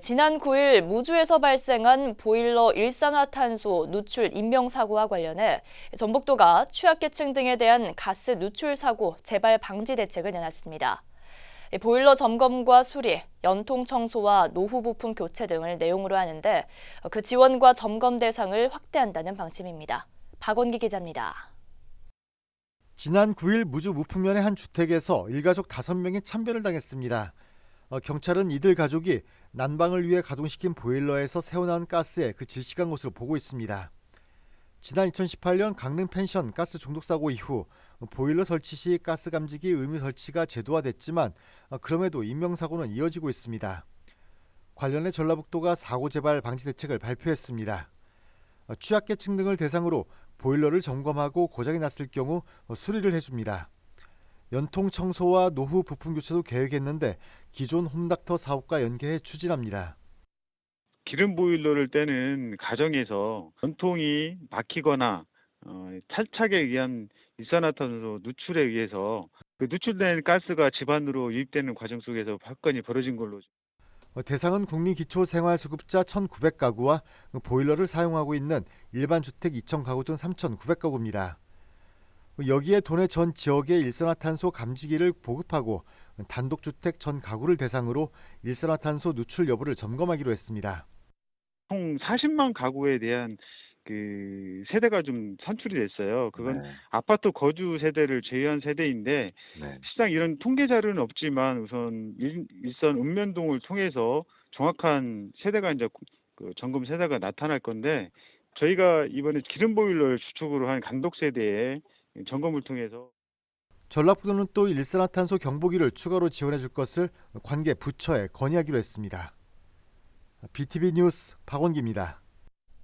지난 9일 무주에서 발생한 보일러 일산화탄소 누출 인명사고와 관련해 전북도가 취약계층 등에 대한 가스 누출 사고 재발 방지 대책을 내놨습니다. 보일러 점검과 수리, 연통 청소와 노후 부품 교체 등을 내용으로 하는데 그 지원과 점검 대상을 확대한다는 방침입니다. 박원기 기자입니다. 지난 9일 무주 무품면의 한 주택에서 일가족 5명이 참변을 당했습니다. 어, 경찰은 이들 가족이 난방을 위해 가동시킨 보일러에서 새어나온 가스에 그 질식한 것으로 보고 있습니다. 지난 2018년 강릉 펜션 가스 중독 사고 이후 보일러 설치 시 가스 감지기 의무 설치가 제도화됐지만 어, 그럼에도 인명사고는 이어지고 있습니다. 관련해 전라북도가 사고 재발 방지 대책을 발표했습니다. 어, 취약계층 등을 대상으로 보일러를 점검하고 고장이 났을 경우 수리를 해줍니다. 연통 청소와 노후 부품 교체도 계획했는데 기존 홈닥터 사업과 연계해 추진합니다. 기름 보일러를 떼는 가정에서 연통이 막히거나 어, 탈착에 의한 일산화탄소 누출에 의해서 그 누출된 가스가 집안으로 유입되는 과정 속에서 사건이 벌어진 걸로. 어, 대상은 국민기초생활수급자 1,900가구와 보일러를 사용하고 있는 일반주택 2,000가구 등 3,900가구입니다. 여기에 도내 전 지역에 일산화탄소 감지기를 보급하고 단독주택 전 가구를 대상으로 일산화탄소 누출 여부를 점검하기로 했습니다. 총 40만 가구에 대한 그 세대가 좀 산출이 됐어요. 그건 네. 아파트 거주 세대를 제외한 세대인데 네. 시장 이런 통계 자료는 없지만 우선 일, 일 읍면동을 통해서 정확한 세대가 이제 그 점검 세대가 나타날 건데 저희가 이번에 기름 보일러를 주축으로 한 간독 세대에 점검을 통해서 전라북도는 또 일산화탄소 경보기를 추가로 지원해 줄 것을 관계 부처에 건의하기로 했습니다. BTV 뉴스 박원기입니다.